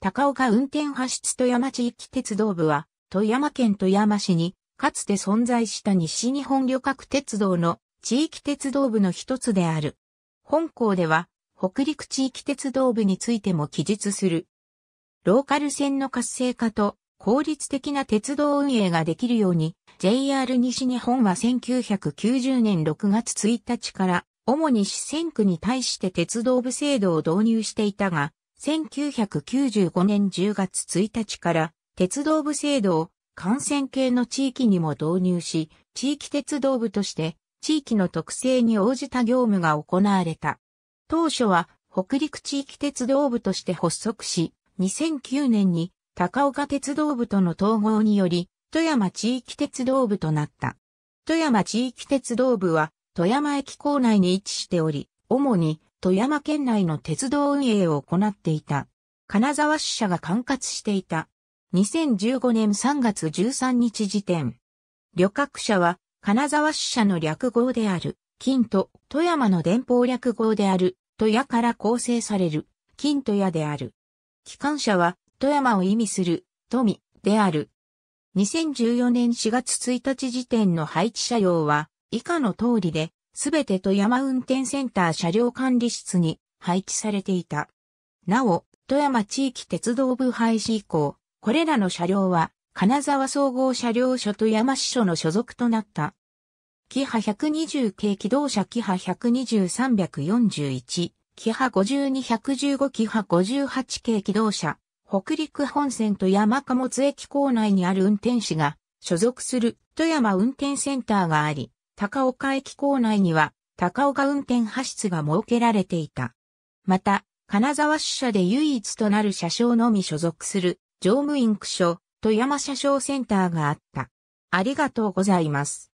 高岡運転発出富山地域鉄道部は、富山県富山市に、かつて存在した西日本旅客鉄道の地域鉄道部の一つである。本校では、北陸地域鉄道部についても記述する。ローカル線の活性化と効率的な鉄道運営ができるように、JR 西日本は1990年6月1日から、主に四川区に対して鉄道部制度を導入していたが、1995年10月1日から鉄道部制度を幹線系の地域にも導入し、地域鉄道部として地域の特性に応じた業務が行われた。当初は北陸地域鉄道部として発足し、2009年に高岡鉄道部との統合により、富山地域鉄道部となった。富山地域鉄道部は富山駅構内に位置しており、主に富山県内の鉄道運営を行っていた。金沢支社が管轄していた。2015年3月13日時点。旅客車は、金沢支社の略号である、金と富山の電報略号である、富屋から構成される、金と屋である。機関車は、富山を意味する、富、である。2014年4月1日時点の配置車用は、以下の通りで、すべて富山運転センター車両管理室に配置されていた。なお、富山地域鉄道部廃止以降、これらの車両は、金沢総合車両所富山支所の所属となった。キハ120系機動車キハ120-341、キハ52-115キハ58系機動車、北陸本線と山貨物駅構内にある運転士が所属する富山運転センターがあり、高岡駅構内には、高岡運転派室が設けられていた。また、金沢支社で唯一となる車掌のみ所属する、乗務員区所、富山車掌センターがあった。ありがとうございます。